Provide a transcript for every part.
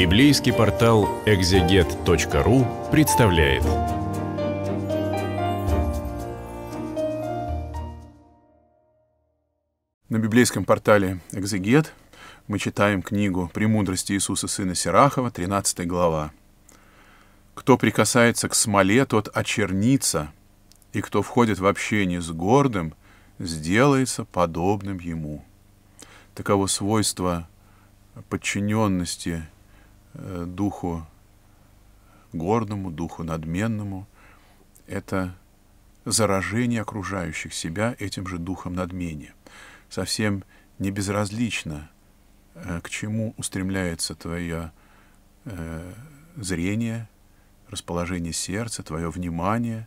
Библейский портал экзегет.ру представляет. На библейском портале «Экзегет» мы читаем книгу «Премудрости Иисуса Сына Сирахова», 13 глава. «Кто прикасается к смоле, тот очернится, и кто входит в общение с гордым, сделается подобным ему». Таково свойство подчиненности – Э, духу гордому, духу надменному, это заражение окружающих себя этим же духом надмения. Совсем не безразлично, э, к чему устремляется твое э, зрение, расположение сердца, твое внимание.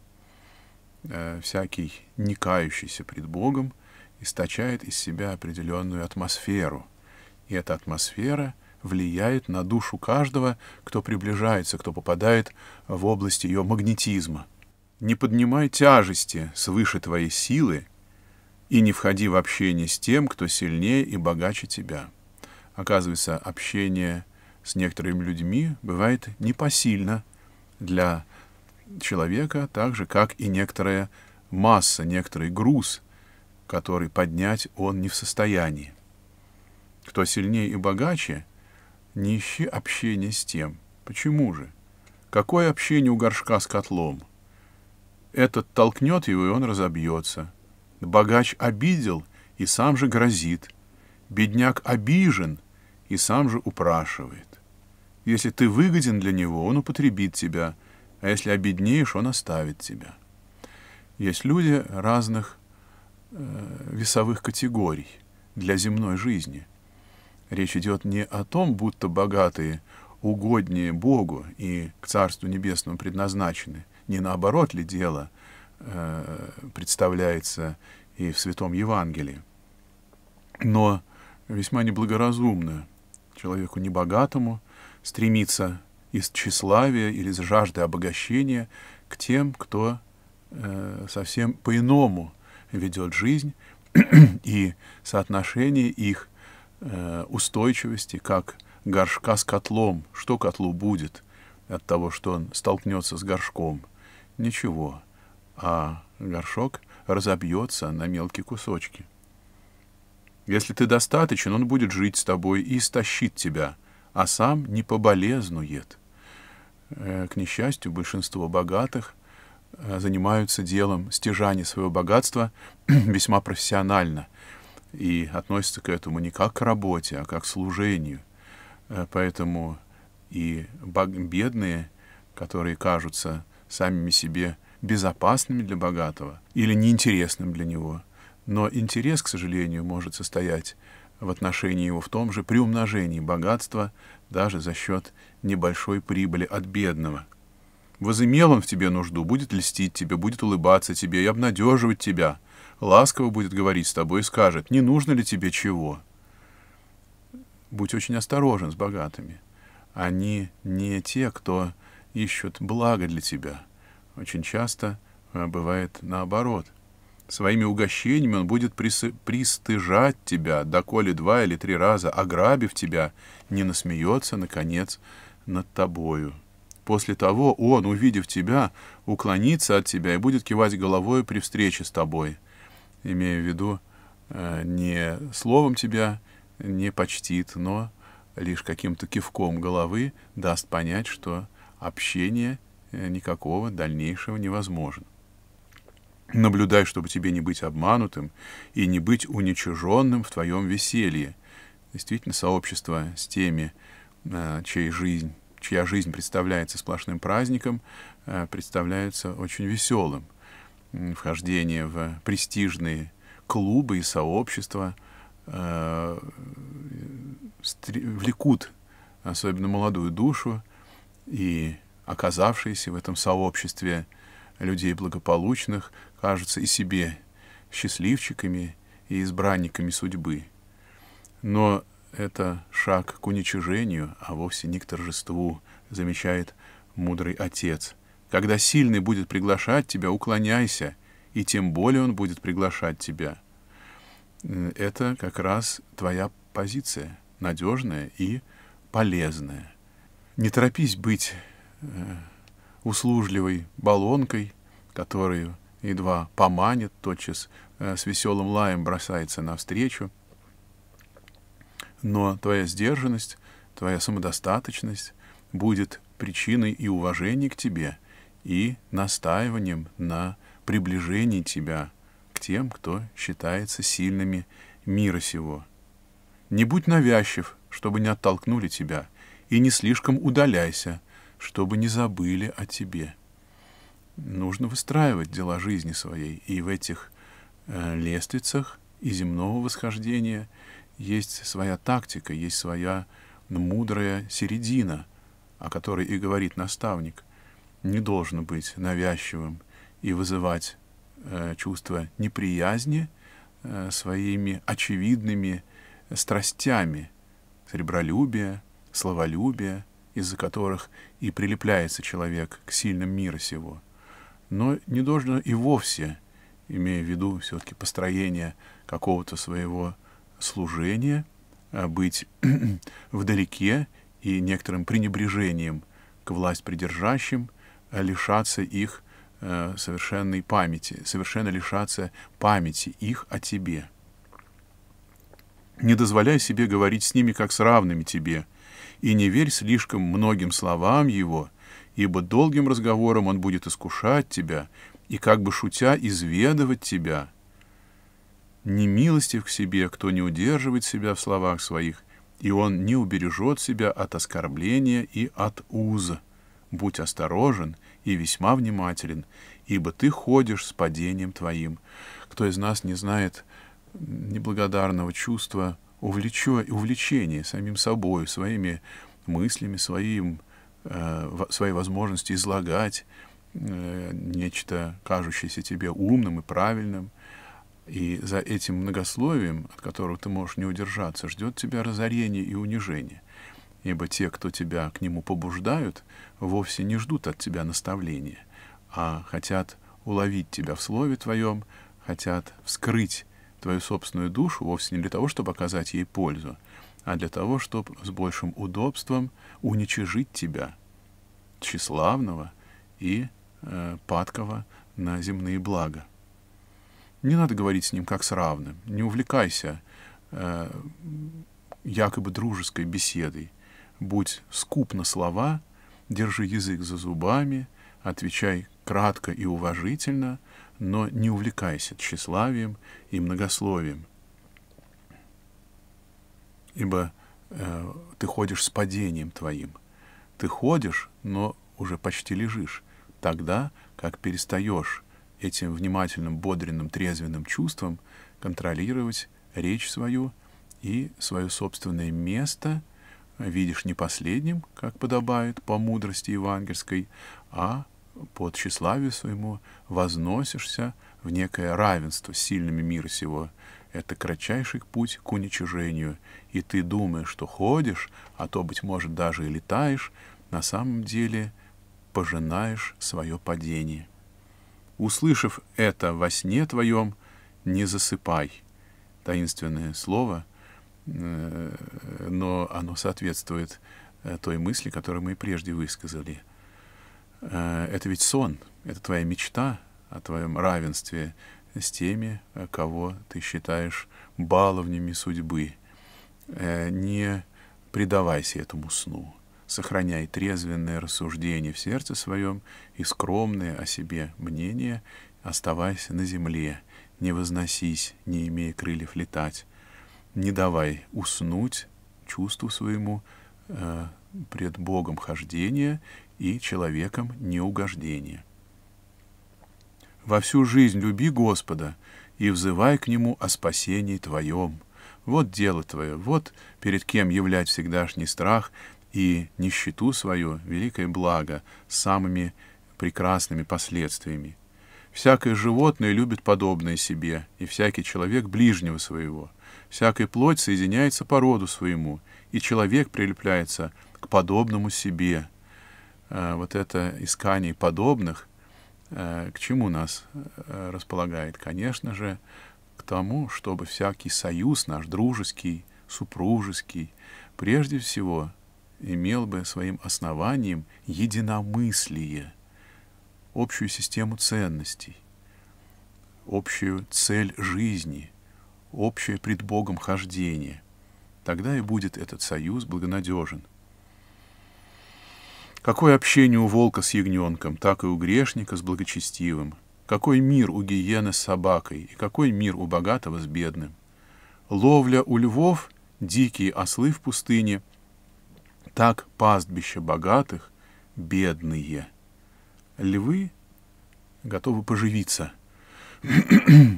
всякий некающийся пред Богом источает из себя определенную атмосферу. И эта атмосфера — влияет на душу каждого, кто приближается, кто попадает в область ее магнетизма. Не поднимай тяжести свыше твоей силы и не входи в общение с тем, кто сильнее и богаче тебя. Оказывается, общение с некоторыми людьми бывает непосильно для человека, так же, как и некоторая масса, некоторый груз, который поднять он не в состоянии. Кто сильнее и богаче — не ищи общения с тем. Почему же? Какое общение у горшка с котлом? Этот толкнет его, и он разобьется. Богач обидел, и сам же грозит. Бедняк обижен, и сам же упрашивает. Если ты выгоден для него, он употребит тебя, а если обеднеешь, он оставит тебя. Есть люди разных э, весовых категорий для земной жизни. Речь идет не о том, будто богатые угоднее Богу и к Царству Небесному предназначены. Не наоборот ли дело э, представляется и в Святом Евангелии. Но весьма неблагоразумно человеку небогатому стремиться из тщеславия или из жажды обогащения к тем, кто э, совсем по-иному ведет жизнь, и соотношение их Э, устойчивости, как горшка с котлом. Что котлу будет от того, что он столкнется с горшком? Ничего. А горшок разобьется на мелкие кусочки. Если ты достаточен, он будет жить с тобой и истощит тебя, а сам не поболезнует. Э, к несчастью, большинство богатых э, занимаются делом стяжания своего богатства весьма профессионально — и относится к этому не как к работе, а как к служению. Э, поэтому и бедные, которые кажутся самими себе безопасными для богатого или неинтересным для него. Но интерес, к сожалению, может состоять в отношении его в том же приумножении богатства даже за счет небольшой прибыли от бедного. Возымел он в тебе нужду, будет льстить тебе, будет улыбаться тебе и обнадеживать тебя — ласково будет говорить с тобой и скажет, не нужно ли тебе чего. Будь очень осторожен с богатыми. Они не те, кто ищут благо для тебя. Очень часто э, бывает наоборот. Своими угощениями он будет пристыжать тебя, доколе два или три раза, ограбив тебя, не насмеется, наконец, над тобою. После того он, увидев тебя, уклонится от тебя и будет кивать головой при встрече с тобой — имею в виду э, не словом тебя не почтит, но лишь каким-то кивком головы даст понять, что общение э, никакого дальнейшего невозможно. Наблюдай, чтобы тебе не быть обманутым и не быть уничиженным в твоем веселье. Действительно, сообщество с теми, э, чей жизнь, чья жизнь представляется сплошным праздником, представляется очень веселым вхождение в престижные клубы и сообщества э, влекут особенно молодую душу и оказавшиеся в этом сообществе людей благополучных кажутся и себе счастливчиками и избранниками судьбы. Но это шаг к уничижению, а вовсе не к торжеству, замечает мудрый отец – когда сильный будет приглашать тебя, уклоняйся, и тем более он будет приглашать тебя. Э, это как раз твоя позиция, надежная и полезная. Не торопись быть э, услужливой баллонкой, которую едва поманит, тотчас э, с веселым лаем бросается навстречу. Но твоя сдержанность, твоя самодостаточность будет причиной и уважения к тебе — и настаиванием на приближении тебя к тем, кто считается сильными мира сего. Не будь навязчив, чтобы не оттолкнули тебя, и не слишком удаляйся, чтобы не забыли о тебе. Нужно выстраивать дела жизни своей, и в этих э, лестницах и земного восхождения есть своя тактика, есть своя мудрая середина, о которой и говорит наставник — не должен быть навязчивым и вызывать э, чувство неприязни э, своими очевидными страстями сребролюбия, словолюбия, из-за которых и прилепляется человек к сильным мира сего. Но не должно и вовсе, имея в виду все-таки построение какого-то своего служения, э, быть вдалеке и некоторым пренебрежением к власть придержащим – лишаться их э, совершенной памяти, совершенно лишаться памяти их о тебе. Не дозволяй себе говорить с ними, как с равными тебе, и не верь слишком многим словам его, ибо долгим разговором он будет искушать тебя и, как бы шутя, изведывать тебя. Не милостив к себе, кто не удерживает себя в словах своих, и он не убережет себя от оскорбления и от уза будь осторожен и весьма внимателен, ибо ты ходишь с падением твоим. Кто из нас не знает неблагодарного чувства увлечения самим собой, своими мыслями, своим, э, своей возможности излагать э, нечто, кажущееся тебе умным и правильным, и за этим многословием, от которого ты можешь не удержаться, ждет тебя разорение и унижение — ибо те, кто тебя к нему побуждают, вовсе не ждут от тебя наставления, а хотят уловить тебя в слове твоем, хотят вскрыть твою собственную душу вовсе не для того, чтобы оказать ей пользу, а для того, чтобы с большим удобством уничижить тебя, тщеславного и э, падкого на земные блага. Не надо говорить с ним как с равным, не увлекайся э, якобы дружеской беседой, будь скуп на слова, держи язык за зубами, отвечай кратко и уважительно, но не увлекайся тщеславием и многословием. Ибо э, ты ходишь с падением твоим. Ты ходишь, но уже почти лежишь, тогда, как перестаешь этим внимательным, бодренным, трезвенным чувством контролировать речь свою и свое собственное место — видишь не последним, как подобает по мудрости евангельской, а по тщеславию своему возносишься в некое равенство с сильными мира сего. Это кратчайший путь к уничижению, и ты думаешь, что ходишь, а то, быть может, даже и летаешь, на самом деле пожинаешь свое падение. Услышав это во сне твоем, не засыпай. Таинственное слово — Э, но оно соответствует э, той мысли, которую мы и прежде высказали. Э, это ведь сон, это твоя мечта о твоем равенстве с теми, кого ты считаешь баловнями судьбы. Не предавайся этому сну. Сохраняй трезвенное рассуждение в сердце своем и скромное о себе мнение. Оставайся на земле, не возносись, не имея крыльев летать не давай уснуть чувству своему э, пред Богом хождения и человеком неугождения. Во всю жизнь люби Господа и взывай к Нему о спасении Твоем. Вот дело Твое, вот перед кем являть всегдашний страх и нищету свое великое благо самыми прекрасными последствиями. Всякое животное любит подобное себе, и всякий человек ближнего своего — Всякая плоть соединяется по роду своему, и человек прилепляется к подобному себе. Э, вот это искание подобных э, к чему нас э, располагает? Конечно же, к тому, чтобы всякий союз наш дружеский, супружеский, прежде всего имел бы своим основанием единомыслие, общую систему ценностей, общую цель жизни — общее пред Богом хождение. Тогда и будет этот союз благонадежен. Какое общение у волка с ягненком, так и у грешника с благочестивым. Какой мир у гиены с собакой, и какой мир у богатого с бедным. Ловля у львов, дикие ослы в пустыне, так пастбище богатых, бедные. Львы готовы поживиться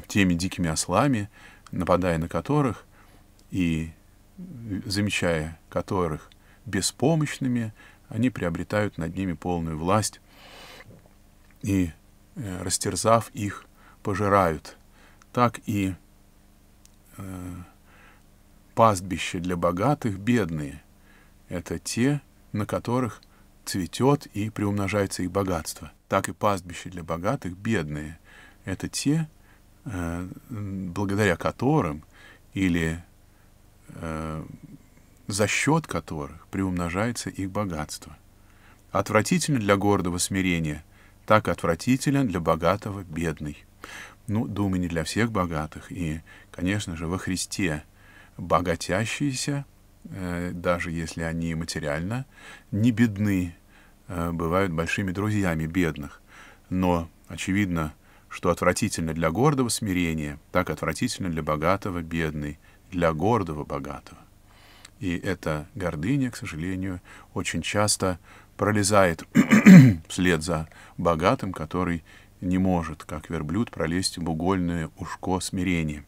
теми дикими ослами, нападая на которых и замечая которых беспомощными, они приобретают над ними полную власть и, э, растерзав их, пожирают. Так и э, пастбище для богатых бедные — это те, на которых цветет и приумножается их богатство. Так и пастбище для богатых бедные — это те, Э, благодаря которым или э, за счет которых приумножается их богатство. отвратительно для гордого смирения, так отвратителен для богатого бедный. Ну, думаю, не для всех богатых. И, конечно же, во Христе богатящиеся, э, даже если они материально не бедны, бывают большими друзьями бедных. Но, очевидно, что отвратительно для гордого смирения, так отвратительно для богатого бедный, для гордого богатого. И эта гордыня, к сожалению, очень часто пролезает вслед за богатым, который не может, как верблюд, пролезть в угольное ушко смирения.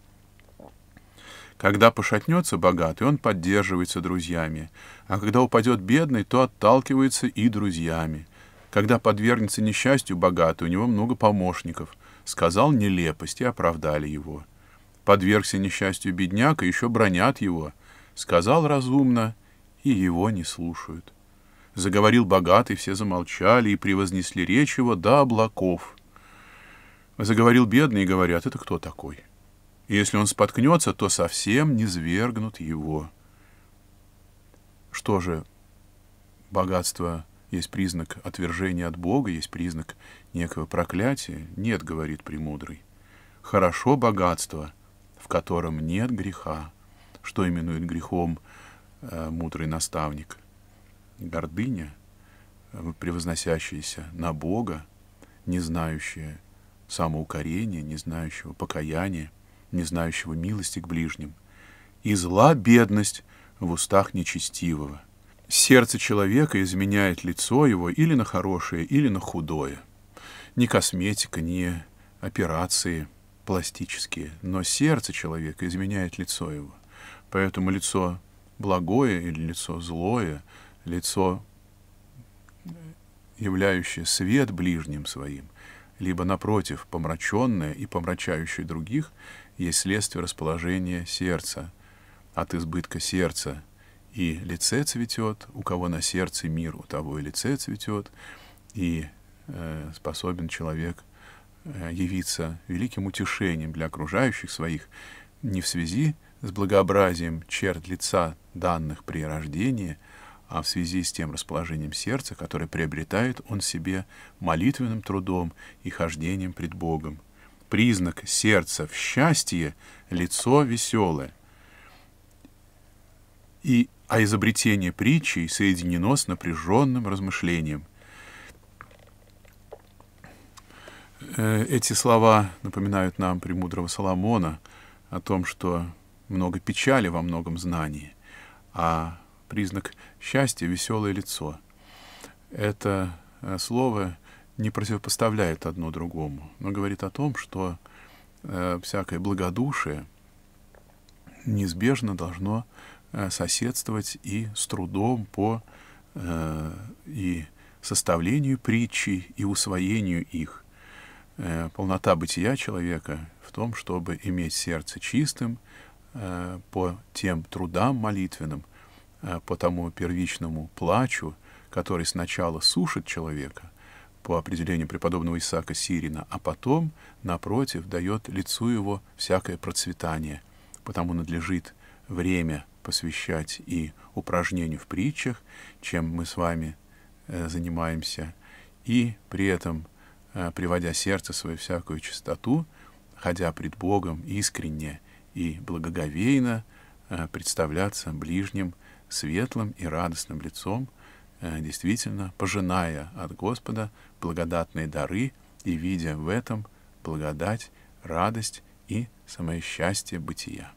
Когда пошатнется богатый, он поддерживается друзьями, а когда упадет бедный, то отталкивается и друзьями. Когда подвергнется несчастью богатый, у него много помощников — сказал нелепости, оправдали его. Подвергся несчастью бедняк, и еще бронят его. Сказал разумно, и его не слушают. Заговорил богатый, все замолчали и превознесли речь его до облаков. Заговорил бедный, и говорят, это кто такой? И если он споткнется, то совсем не свергнут его. Что же, богатство есть признак отвержения от Бога, есть признак некого проклятия. Нет, говорит премудрый. Хорошо богатство, в котором нет греха, что именует грехом э, мудрый наставник. Гордыня, превозносящаяся на Бога, не знающая самоукорения, не знающего покаяния, не знающего милости к ближним, и зла бедность в устах нечестивого. Сердце человека изменяет лицо его или на хорошее, или на худое. Не косметика, не операции пластические, но сердце человека изменяет лицо его. Поэтому лицо благое или лицо злое, лицо, э, являющее свет ближним своим, либо, напротив, помраченное и помрачающее других, есть следствие расположения сердца, от избытка сердца – и лице цветет, у кого на сердце мир, у того и лице цветет, и э, способен человек э, явиться великим утешением для окружающих своих не в связи с благообразием черт лица, данных при рождении, а в связи с тем расположением сердца, которое приобретает он себе молитвенным трудом и хождением пред Богом. Признак сердца в счастье — лицо веселое. И а изобретение притчи соединено с напряженным размышлением. Э, эти слова напоминают нам премудрого Соломона о том, что много печали во многом знании, а признак счастья — веселое лицо. Это э, слово не противопоставляет одно другому, но говорит о том, что э, всякое благодушие неизбежно должно Э, соседствовать и с трудом по э, и составлению притчи и усвоению их. Э, полнота бытия человека в том, чтобы иметь сердце чистым по тем трудам молитвенным, по тому первичному плачу, который сначала сушит человека, по определению преподобного Исаака Сирина, а потом, напротив, дает лицу его всякое процветание, потому надлежит время — посвящать и упражнению в притчах, чем мы с вами э, занимаемся, и при этом, э, приводя сердце свою всякую чистоту, ходя пред Богом искренне и благоговейно, э, представляться ближним светлым и радостным лицом, э, действительно пожиная от Господа благодатные дары и видя в этом благодать, радость и самое счастье бытия.